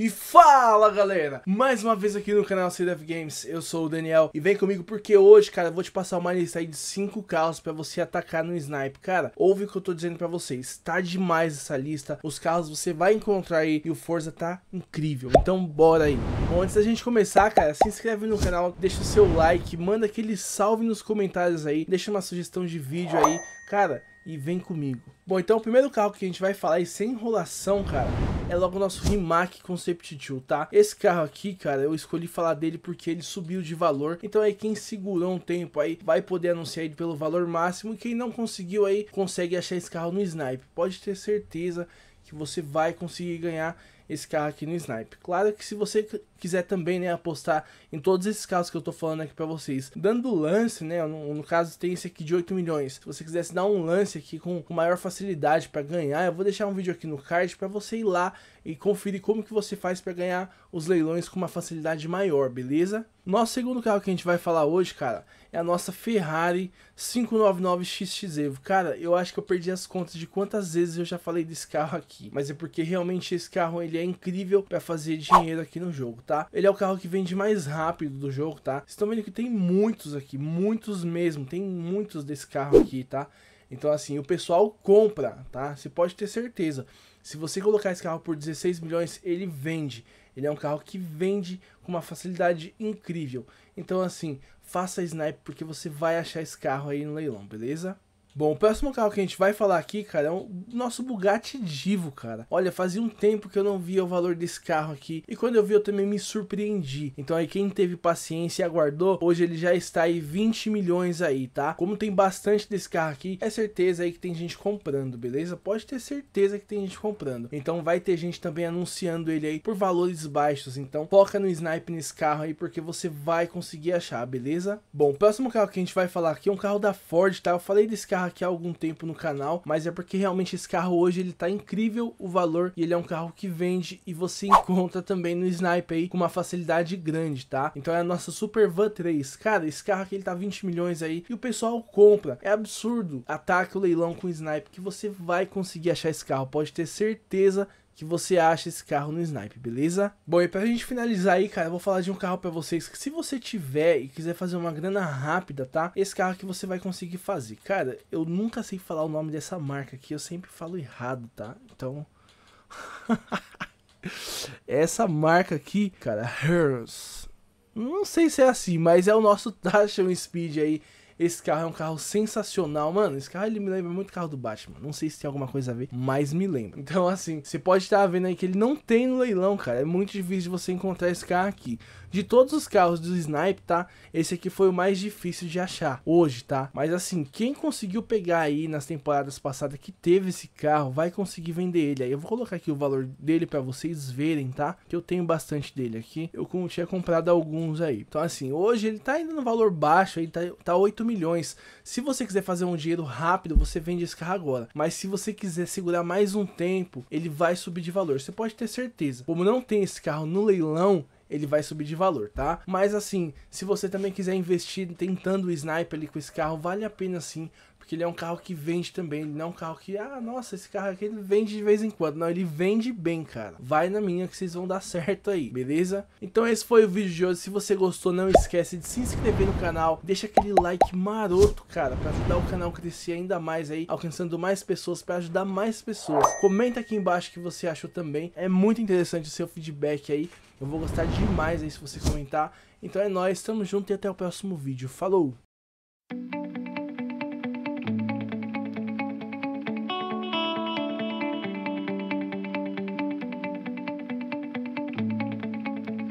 E fala galera, mais uma vez aqui no canal CDF Games, eu sou o Daniel E vem comigo porque hoje, cara, eu vou te passar uma lista aí de 5 carros pra você atacar no Snipe Cara, ouve o que eu tô dizendo pra vocês, tá demais essa lista Os carros você vai encontrar aí e o Forza tá incrível, então bora aí Bom, antes da gente começar, cara, se inscreve no canal, deixa o seu like Manda aquele salve nos comentários aí, deixa uma sugestão de vídeo aí Cara, e vem comigo Bom, então o primeiro carro que a gente vai falar aí, é sem enrolação, cara é logo o nosso Rimac Concept 2, tá? Esse carro aqui, cara, eu escolhi falar dele porque ele subiu de valor, então aí quem segurou um tempo aí vai poder anunciar ele pelo valor máximo, e quem não conseguiu aí consegue achar esse carro no Snipe, pode ter certeza que você vai conseguir ganhar esse carro aqui no Snipe. Claro que se você quiser também, né, apostar em todos esses carros que eu tô falando aqui para vocês, dando lance, né, no, no, caso tem esse aqui de 8 milhões, se você quisesse dar um lance aqui com maior facilidade para ganhar, eu vou deixar um vídeo aqui no card para você ir lá e confira como que você faz para ganhar os leilões com uma facilidade maior, beleza? Nosso segundo carro que a gente vai falar hoje, cara, é a nossa Ferrari 599 XX Evo. Cara, eu acho que eu perdi as contas de quantas vezes eu já falei desse carro aqui, mas é porque realmente esse carro ele é incrível para fazer dinheiro aqui no jogo, tá? Ele é o carro que vende mais rápido do jogo, tá? Vocês estão vendo que tem muitos aqui, muitos mesmo, tem muitos desse carro aqui, tá? Então assim, o pessoal compra, tá? Você pode ter certeza. Se você colocar esse carro por 16 milhões, ele vende. Ele é um carro que vende com uma facilidade incrível. Então, assim, faça snipe porque você vai achar esse carro aí no leilão, beleza? Bom, o próximo carro que a gente vai falar aqui, cara, é o nosso Bugatti Divo, cara. Olha, fazia um tempo que eu não via o valor desse carro aqui, e quando eu vi eu também me surpreendi. Então aí quem teve paciência e aguardou, hoje ele já está aí 20 milhões aí, tá? Como tem bastante desse carro aqui, é certeza aí que tem gente comprando, beleza? Pode ter certeza que tem gente comprando. Então vai ter gente também anunciando ele aí por valores baixos, então foca no snipe nesse carro aí, porque você vai conseguir achar, beleza? Bom, o próximo carro que a gente vai falar aqui é um carro da Ford, tá? Eu falei desse carro carro aqui há algum tempo no canal, mas é porque realmente esse carro hoje ele tá incrível o valor e ele é um carro que vende e você encontra também no Snipe aí com uma facilidade grande, tá? Então é a nossa Super Van 3. Cara, esse carro aqui ele tá 20 milhões aí e o pessoal compra. É absurdo. Ataque o leilão com o Snipe que você vai conseguir achar esse carro, pode ter certeza que você acha esse carro no Snipe, beleza? Bom, e pra gente finalizar aí, cara, eu vou falar de um carro para vocês que se você tiver e quiser fazer uma grana rápida, tá? Esse carro que você vai conseguir fazer. Cara, eu nunca sei falar o nome dessa marca aqui, eu sempre falo errado, tá? Então... Essa marca aqui, cara, Hers. Não sei se é assim, mas é o nosso Dash Speed aí esse carro é um carro sensacional, mano. Esse carro ele me lembra muito carro do Batman. Não sei se tem alguma coisa a ver, mas me lembra. Então, assim, você pode estar vendo aí que ele não tem no leilão, cara. É muito difícil de você encontrar esse carro aqui. De todos os carros do Snipe, tá? Esse aqui foi o mais difícil de achar hoje, tá? Mas assim, quem conseguiu pegar aí nas temporadas passadas que teve esse carro, vai conseguir vender ele. Aí eu vou colocar aqui o valor dele para vocês verem, tá? Que eu tenho bastante dele aqui. Eu tinha comprado alguns aí. Então assim, hoje ele tá ainda no valor baixo, ele tá, tá 8 mil milhões. Se você quiser fazer um dinheiro rápido, você vende esse carro agora. Mas se você quiser segurar mais um tempo, ele vai subir de valor. Você pode ter certeza. Como não tem esse carro no leilão, ele vai subir de valor, tá? Mas assim, se você também quiser investir tentando o sniper ali com esse carro, vale a pena sim, porque ele é um carro que vende também, ele não é um carro que, ah, nossa, esse carro aqui ele vende de vez em quando. Não, ele vende bem, cara. Vai na minha que vocês vão dar certo aí, beleza? Então esse foi o vídeo de hoje. Se você gostou, não esquece de se inscrever no canal, deixa aquele like maroto, cara, para ajudar o canal a crescer ainda mais aí, alcançando mais pessoas, para ajudar mais pessoas. Comenta aqui embaixo o que você achou também. É muito interessante o seu feedback aí. Eu vou gostar demais aí se você comentar. Então é nóis, tamo junto e até o próximo vídeo. Falou!